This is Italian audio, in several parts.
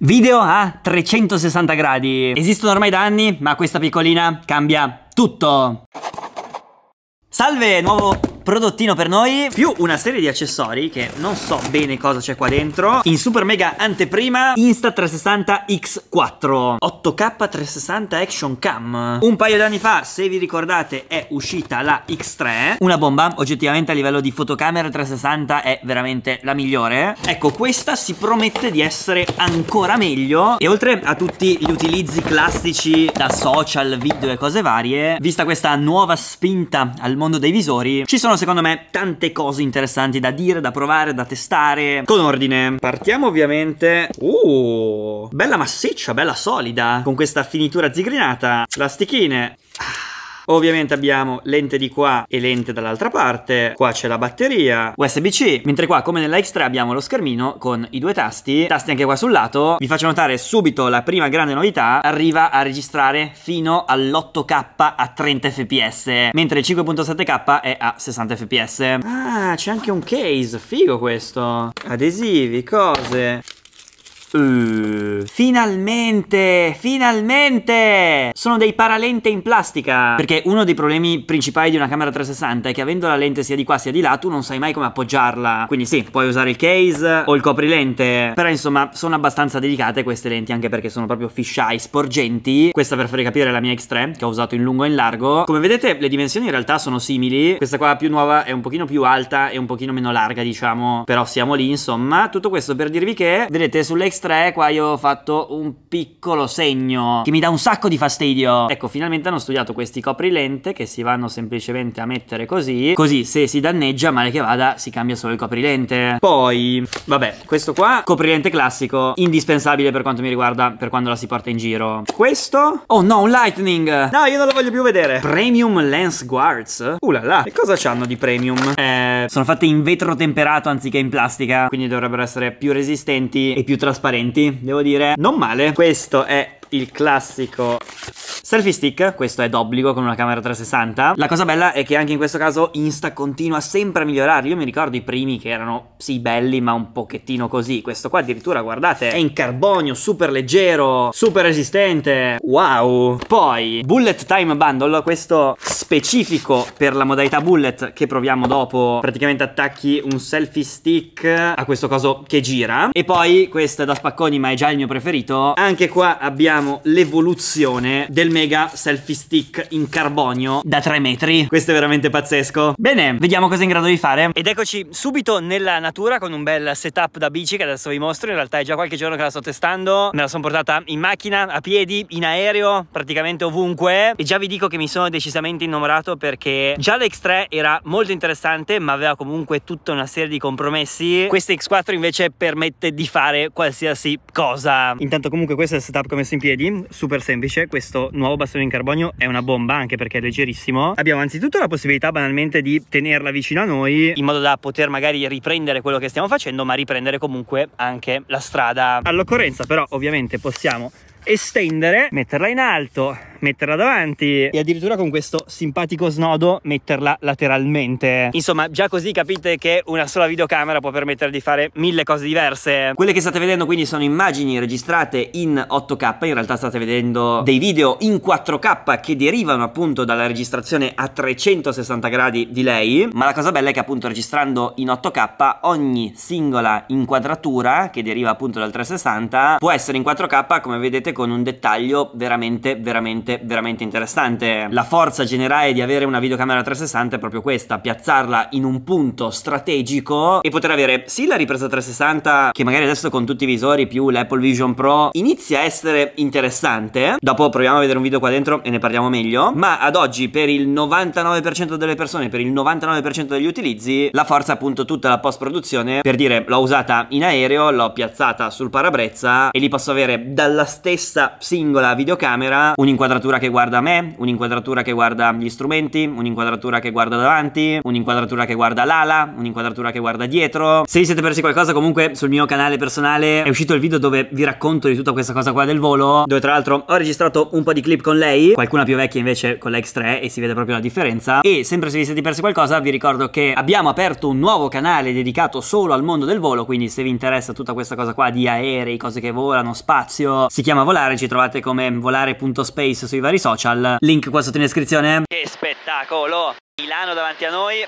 Video a 360 gradi. Esistono ormai da anni, ma questa piccolina cambia tutto. Salve, nuovo prodottino per noi Più una serie di accessori che non so bene cosa c'è qua dentro In super mega anteprima Insta360 X4 8K 360 Action Cam Un paio d'anni fa, se vi ricordate, è uscita la X3 Una bomba, oggettivamente a livello di fotocamera 360 è veramente la migliore Ecco, questa si promette di essere ancora meglio E oltre a tutti gli utilizzi classici da social, video e cose varie Vista questa nuova spinta al mondo dei visori Ci sono sono secondo me tante cose interessanti da dire, da provare, da testare Con ordine Partiamo ovviamente Uh Bella massiccia, bella solida Con questa finitura zigrinata Plastichine Ah Ovviamente abbiamo lente di qua e lente dall'altra parte, qua c'è la batteria, USB-C, mentre qua come nella X3 abbiamo lo schermino con i due tasti, tasti anche qua sul lato. Vi faccio notare subito la prima grande novità, arriva a registrare fino all'8K a 30 fps, mentre il 5.7K è a 60 fps. Ah, c'è anche un case, figo questo. Adesivi, cose. Uh, finalmente! Finalmente! Sono dei paralente in plastica! Perché uno dei problemi principali di una camera 360 è che avendo la lente sia di qua sia di là, tu non sai mai come appoggiarla. Quindi sì, puoi usare il case o il coprilente. Però insomma, sono abbastanza delicate queste lenti, anche perché sono proprio fisheye sporgenti. Questa per farvi capire è la mia X3, che ho usato in lungo e in largo. Come vedete, le dimensioni in realtà sono simili. Questa qua più nuova è un pochino più alta e un pochino meno larga, diciamo. Però siamo lì, insomma. Tutto questo per dirvi che, vedete, sulle X destra è eh, qua io ho fatto un piccolo segno che mi dà un sacco di fastidio. Ecco, finalmente hanno studiato questi coprilente che si vanno semplicemente a mettere così, così se si danneggia male che vada si cambia solo il coprilente. Poi, vabbè, questo qua, coprilente classico, indispensabile per quanto mi riguarda per quando la si porta in giro. Questo? Oh no, un lightning! No, io non lo voglio più vedere. Premium Lens Guards? Uh là là, che cosa c'hanno di premium? Eh, sono fatte in vetro temperato anziché in plastica, quindi dovrebbero essere più resistenti e più trasparenti trasparenti, devo dire, non male. Questo è il classico selfie stick, questo è d'obbligo con una camera 360. La cosa bella è che anche in questo caso Insta continua sempre a migliorare. Io mi ricordo i primi che erano sì belli, ma un pochettino così. Questo qua addirittura, guardate, è in carbonio, super leggero, super resistente. Wow! Poi Bullet Time Bundle, questo specifico per la modalità bullet che proviamo dopo. Praticamente attacchi un selfie stick a questo coso che gira e poi questo è da spacconi, ma è già il mio preferito. Anche qua abbiamo abbiamo l'evoluzione del mega selfie stick in carbonio da 3 metri. Questo è veramente pazzesco. Bene, vediamo cosa è in grado di fare. Ed eccoci subito nella natura con un bel setup da bici che adesso vi mostro. In realtà è già qualche giorno che la sto testando. Me la sono portata in macchina, a piedi, in aereo, praticamente ovunque. E già vi dico che mi sono decisamente innamorato perché già l'X3 era molto interessante ma aveva comunque tutta una serie di compromessi. Questa X4 invece permette di fare qualsiasi cosa. Intanto comunque questo è il setup che ho messo in piedi piedi, super semplice, questo nuovo bastone in carbonio è una bomba anche perché è leggerissimo. Abbiamo anzitutto la possibilità banalmente di tenerla vicino a noi in modo da poter magari riprendere quello che stiamo facendo ma riprendere comunque anche la strada. All'occorrenza però ovviamente possiamo estendere, metterla in alto, metterla davanti e addirittura con questo simpatico snodo metterla lateralmente. Insomma, già così capite che una sola videocamera può permettere di fare mille cose diverse. Quelle che state vedendo quindi sono immagini registrate in 8K, in realtà state vedendo dei video in 4K che derivano appunto dalla registrazione a 360 gradi di lei, ma la cosa bella è che appunto registrando in 8K ogni singola inquadratura che deriva appunto dal 360 può essere in 4K come vedete con un dettaglio veramente veramente veramente, veramente interessante. La forza generale di avere una videocamera 360 è proprio questa, piazzarla in un punto strategico e poter avere sì la ripresa 360 che magari adesso con tutti i visori più l'Apple Vision Pro inizia a essere interessante. Dopo proviamo a vedere un video qua dentro e ne parliamo meglio, ma ad oggi per il 99% delle persone, per il 99% degli utilizzi, la forza appunto tutta la post produzione, per dire l'ho usata in aereo, l'ho piazzata sul parabrezza e lì posso avere dalla stessa singola videocamera un un'inquadratura un'inquadratura che guarda me, un'inquadratura che guarda gli strumenti, un'inquadratura che guarda davanti, un'inquadratura che guarda l'ala, un'inquadratura che guarda dietro. Se vi siete persi qualcosa comunque sul mio canale personale è uscito il video dove vi racconto di tutta questa cosa qua del volo, dove tra l'altro ho registrato un po' di clip con lei, qualcuna più vecchia invece con la X3 e si vede proprio la differenza. E sempre se vi siete persi qualcosa vi ricordo che abbiamo aperto un nuovo canale dedicato solo al mondo del volo, quindi se vi interessa tutta questa cosa qua di aerei, cose che volano, spazio, si chiama Volare, ci trovate come volare.space sui vari social. Link qua sotto in descrizione. Che spettacolo! Milano davanti a noi,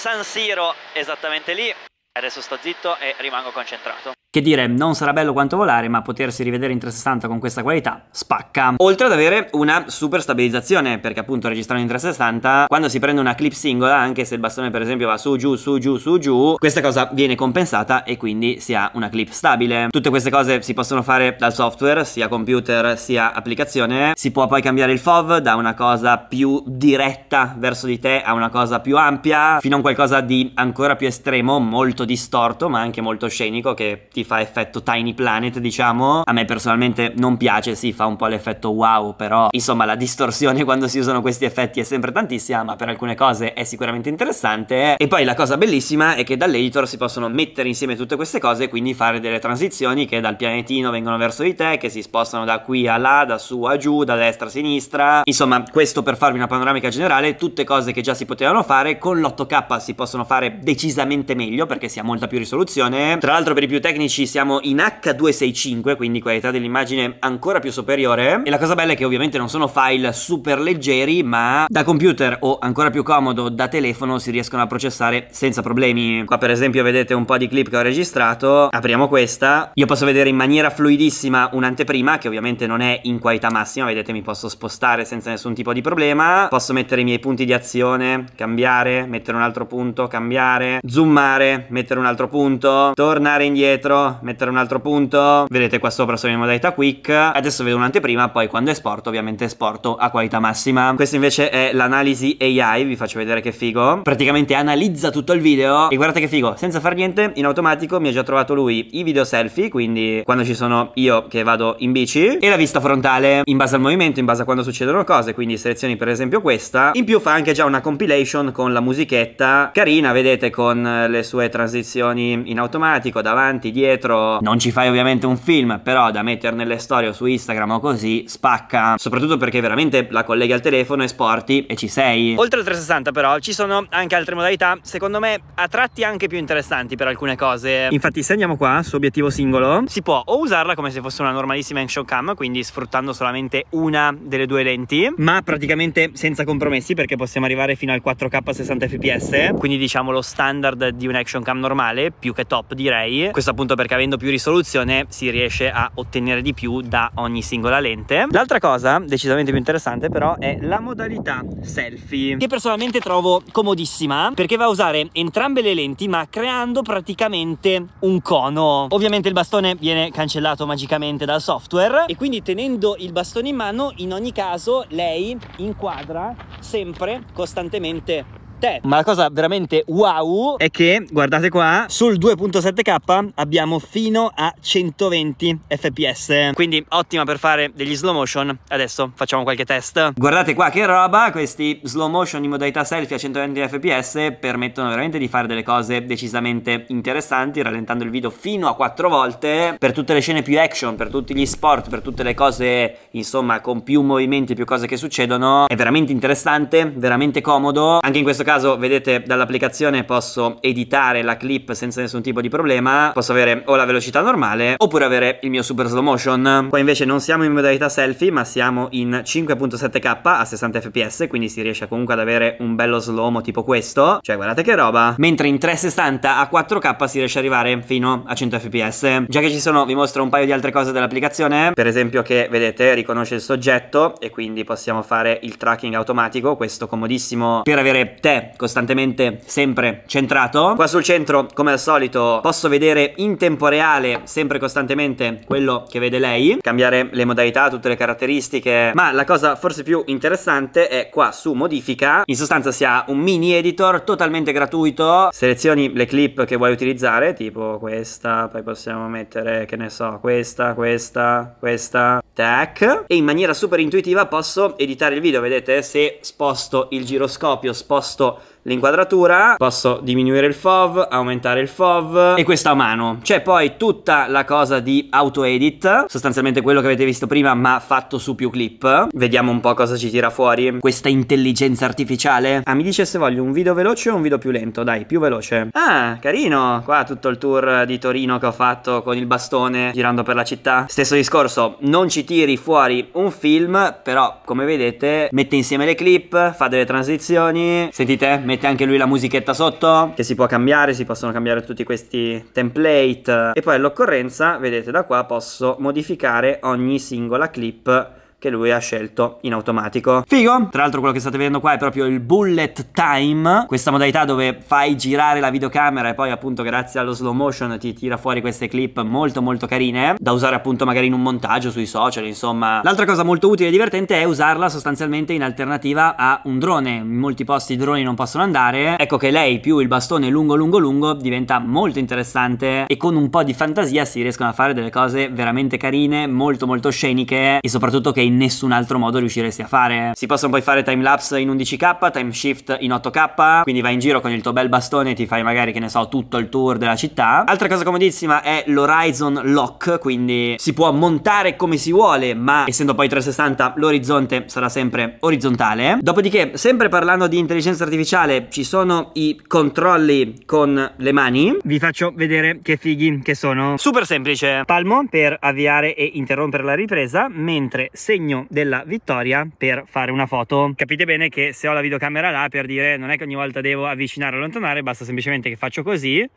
San Siro esattamente lì. Adesso sto zitto e rimango concentrato. Che dire, non sarà bello quanto volare, ma potersi rivedere in 360 con questa qualità spacca. Oltre ad avere una super stabilizzazione, perché appunto registrando in 360, quando si prende una clip singola, anche se il bastone per esempio va su, giù, su, giù, su, giù, questa cosa viene compensata e quindi si ha una clip stabile. Tutte queste cose si possono fare dal software, sia computer sia applicazione. Si può poi cambiare il FOV da una cosa più diretta verso di te a una cosa più ampia, fino a un qualcosa di ancora più estremo, molto distorto, ma anche molto scenico, che ti ti fa effetto Tiny Planet, diciamo. A me personalmente non piace, sì, fa un po' l'effetto wow, però insomma la distorsione quando si usano questi effetti è sempre tantissima, ma per alcune cose è sicuramente interessante. E poi la cosa bellissima è che dall'editor si possono mettere insieme tutte queste cose e quindi fare delle transizioni che dal pianetino vengono verso di te, che si spostano da qui a là, da su a giù, da destra a sinistra. Insomma, questo per farvi una panoramica generale, tutte cose che già si potevano fare, con l'8K si possono fare decisamente meglio perché si ha molta più risoluzione. Tra l'altro per i più tecnici tecnici siamo in H265, quindi qualità dell'immagine ancora più superiore. E la cosa bella è che ovviamente non sono file super leggeri, ma da computer o ancora più comodo da telefono si riescono a processare senza problemi. Qua per esempio vedete un po' di clip che ho registrato, apriamo questa, io posso vedere in maniera fluidissima un'anteprima che ovviamente non è in qualità massima, vedete mi posso spostare senza nessun tipo di problema, posso mettere i miei punti di azione, cambiare, mettere un altro punto, cambiare, zoomare, mettere un altro punto, tornare indietro, mettere un altro punto. Vedete qua sopra sono in modalità quick. Adesso vedo un'anteprima, poi quando esporto ovviamente esporto a qualità massima. Questa invece è l'analisi AI, vi faccio vedere che figo. Praticamente analizza tutto il video e guardate che figo, senza far niente, in automatico mi ha già trovato lui i video selfie, quindi quando ci sono io che vado in bici, e la vista frontale in base al movimento, in base a quando succedono cose, quindi selezioni per esempio questa. In più fa anche già una compilation con la musichetta carina, vedete, con le sue transizioni in automatico, davanti, dietro dietro non ci fai ovviamente un film, però da mettere nelle storie o su Instagram o così spacca, soprattutto perché veramente la colleghi al telefono e sporti e ci sei. Oltre al 360 però ci sono anche altre modalità, secondo me a tratti anche più interessanti per alcune cose. Infatti se andiamo qua su obiettivo singolo, si può o usarla come se fosse una normalissima action cam, quindi sfruttando solamente una delle due lenti, ma praticamente senza compromessi perché possiamo arrivare fino al 4K 60 fps, quindi diciamo lo standard di un'action cam normale, più che top direi. Questo appunto perché avendo più risoluzione si riesce a ottenere di più da ogni singola lente. L'altra cosa decisamente più interessante però è la modalità selfie che personalmente trovo comodissima perché va a usare entrambe le lenti ma creando praticamente un cono. Ovviamente il bastone viene cancellato magicamente dal software e quindi tenendo il bastone in mano in ogni caso lei inquadra sempre costantemente 7. Ma la cosa veramente wow è che, guardate qua, sul 2.7K abbiamo fino a 120 fps. Quindi ottima per fare degli slow motion. Adesso facciamo qualche test. Guardate qua che roba, questi slow motion in modalità selfie a 120 fps permettono veramente di fare delle cose decisamente interessanti, rallentando il video fino a 4 volte per tutte le scene più action, per tutti gli sport, per tutte le cose, insomma, con più movimenti, più cose che succedono. È veramente interessante, veramente comodo. Anche in questo caso caso vedete dall'applicazione posso editare la clip senza nessun tipo di problema, posso avere o la velocità normale oppure avere il mio super slow motion. Qua invece non siamo in modalità selfie ma siamo in 5.7k a 60 fps quindi si riesce comunque ad avere un bello slow mo tipo questo, cioè guardate che roba, mentre in 360 a 4k si riesce ad arrivare fino a 100 fps. Già che ci sono vi mostro un paio di altre cose dell'applicazione, per esempio che vedete riconosce il soggetto e quindi possiamo fare il tracking automatico, questo comodissimo per avere tempo costantemente sempre centrato. Qua sul centro, come al solito, posso vedere in tempo reale sempre costantemente quello che vede lei, cambiare le modalità, tutte le caratteristiche, ma la cosa forse più interessante è qua su modifica, in sostanza si ha un mini editor totalmente gratuito, selezioni le clip che vuoi utilizzare, tipo questa, poi possiamo mettere, che ne so, questa, questa, questa, tac, e in maniera super intuitiva posso editare il video, vedete, se sposto il giroscopio, sposto appunto l'inquadratura, posso diminuire il FOV, aumentare il FOV e questa a mano. C'è poi tutta la cosa di auto edit, sostanzialmente quello che avete visto prima ma fatto su più clip. Vediamo un po' cosa ci tira fuori questa intelligenza artificiale. Ah, mi dice se voglio un video veloce o un video più lento, dai, più veloce. Ah, carino, qua tutto il tour di Torino che ho fatto con il bastone girando per la città. Stesso discorso, non ci tiri fuori un film, però come vedete mette insieme le clip, fa delle transizioni. Sentite? mette anche lui la musichetta sotto che si può cambiare, si possono cambiare tutti questi template e poi all'occorrenza, vedete da qua, posso modificare ogni singola clip che lui ha scelto in automatico. Figo! Tra l'altro quello che state vedendo qua è proprio il bullet time, questa modalità dove fai girare la videocamera e poi appunto grazie allo slow motion ti tira fuori queste clip molto molto carine, da usare appunto magari in un montaggio sui social, insomma. L'altra cosa molto utile e divertente è usarla sostanzialmente in alternativa a un drone. In molti posti i droni non possono andare, ecco che lei più il bastone lungo lungo lungo diventa molto interessante e con un po' di fantasia si riescono a fare delle cose veramente carine, molto molto sceniche e soprattutto che in nessun altro modo riusciresti a fare. Si possono poi fare time lapse in 11k, time shift in 8k, quindi vai in giro con il tuo bel bastone e ti fai magari, che ne so, tutto il tour della città. Altra cosa comodissima è l'horizon lock, quindi si può montare come si vuole, ma essendo poi 360 l'orizzonte sarà sempre orizzontale. Dopodiché, sempre parlando di intelligenza artificiale, ci sono i controlli con le mani. Vi faccio vedere che fighi che sono. Super semplice. Palmo per avviare e interrompere la ripresa, mentre se segno della vittoria per fare una foto. Capite bene che se ho la videocamera là per dire non è che ogni volta devo avvicinare o allontanare, basta semplicemente che faccio così,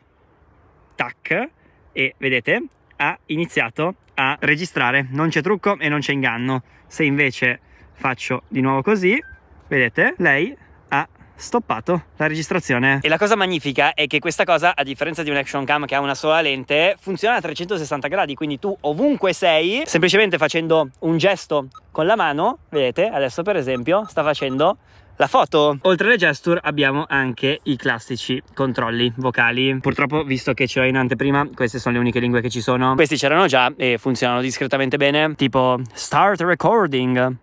tac, e vedete ha iniziato a registrare, non c'è trucco e non c'è inganno. Se invece faccio di nuovo così, vedete, lei ha stoppato la registrazione. E la cosa magnifica è che questa cosa, a differenza di un action cam che ha una sola lente, funziona a 360 gradi, quindi tu ovunque sei, semplicemente facendo un gesto con la mano, vedete, adesso per esempio sta facendo la foto. Oltre alle gesture abbiamo anche i classici controlli vocali. Purtroppo, visto che ce l'ho in anteprima, queste sono le uniche lingue che ci sono. Questi c'erano già e funzionano discretamente bene, tipo start recording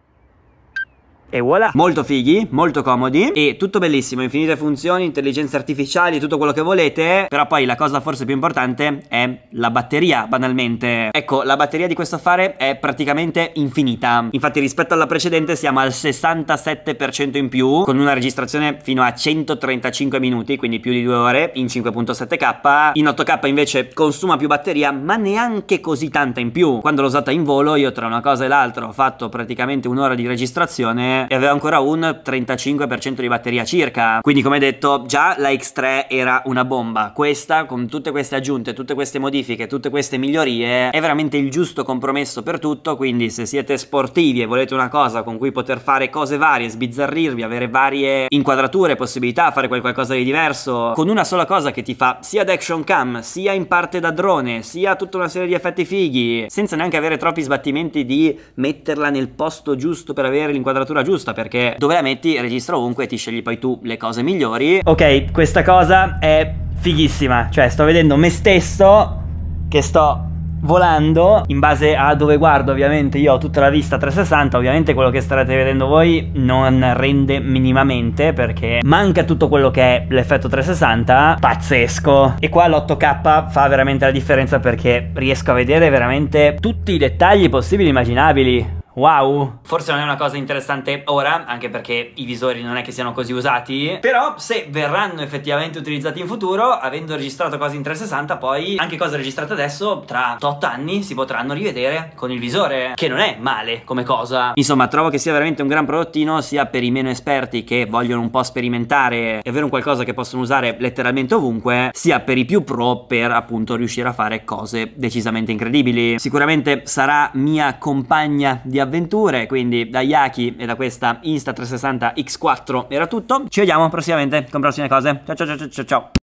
e voilà Molto fighi, molto comodi E tutto bellissimo, infinite funzioni, intelligenze artificiali, tutto quello che volete Però poi la cosa forse più importante è la batteria, banalmente Ecco, la batteria di questo affare è praticamente infinita Infatti rispetto alla precedente siamo al 67% in più Con una registrazione fino a 135 minuti, quindi più di due ore In 5.7k In 8k invece consuma più batteria, ma neanche così tanta in più Quando l'ho usata in volo io tra una cosa e l'altra ho fatto praticamente un'ora di registrazione e aveva ancora un 35% di batteria circa. Quindi come detto già la X3 era una bomba. Questa con tutte queste aggiunte, tutte queste modifiche, tutte queste migliorie è veramente il giusto compromesso per tutto. Quindi se siete sportivi e volete una cosa con cui poter fare cose varie, sbizzarrirvi, avere varie inquadrature, possibilità, fare qualcosa di diverso, con una sola cosa che ti fa sia da action cam, sia in parte da drone, sia tutta una serie di effetti fighi, senza neanche avere troppi sbattimenti di metterla nel posto giusto per avere l'inquadratura giusta giusta perché dove la metti registra ovunque e ti scegli poi tu le cose migliori. Ok, questa cosa è fighissima, cioè sto vedendo me stesso che sto volando in base a dove guardo ovviamente io ho tutta la vista 360 ovviamente quello che starete vedendo voi non rende minimamente perché manca tutto quello che è l'effetto 360 pazzesco e qua l'8k fa veramente la differenza perché riesco a vedere veramente tutti i dettagli possibili e immaginabili Wow! Forse non è una cosa interessante ora, anche perché i visori non è che siano così usati, però se verranno effettivamente utilizzati in futuro, avendo registrato cose in 360, poi anche cose registrate adesso, tra 8 anni, si potranno rivedere con il visore, che non è male come cosa. Insomma, trovo che sia veramente un gran prodottino, sia per i meno esperti che vogliono un po' sperimentare e avere un qualcosa che possono usare letteralmente ovunque, sia per i più pro per appunto riuscire a fare cose decisamente incredibili. Sicuramente sarà mia compagna di avventura avventure, quindi da Yaki e da questa Insta360 X4 era tutto. Ci vediamo prossimamente con prossime cose. Ciao ciao ciao ciao ciao.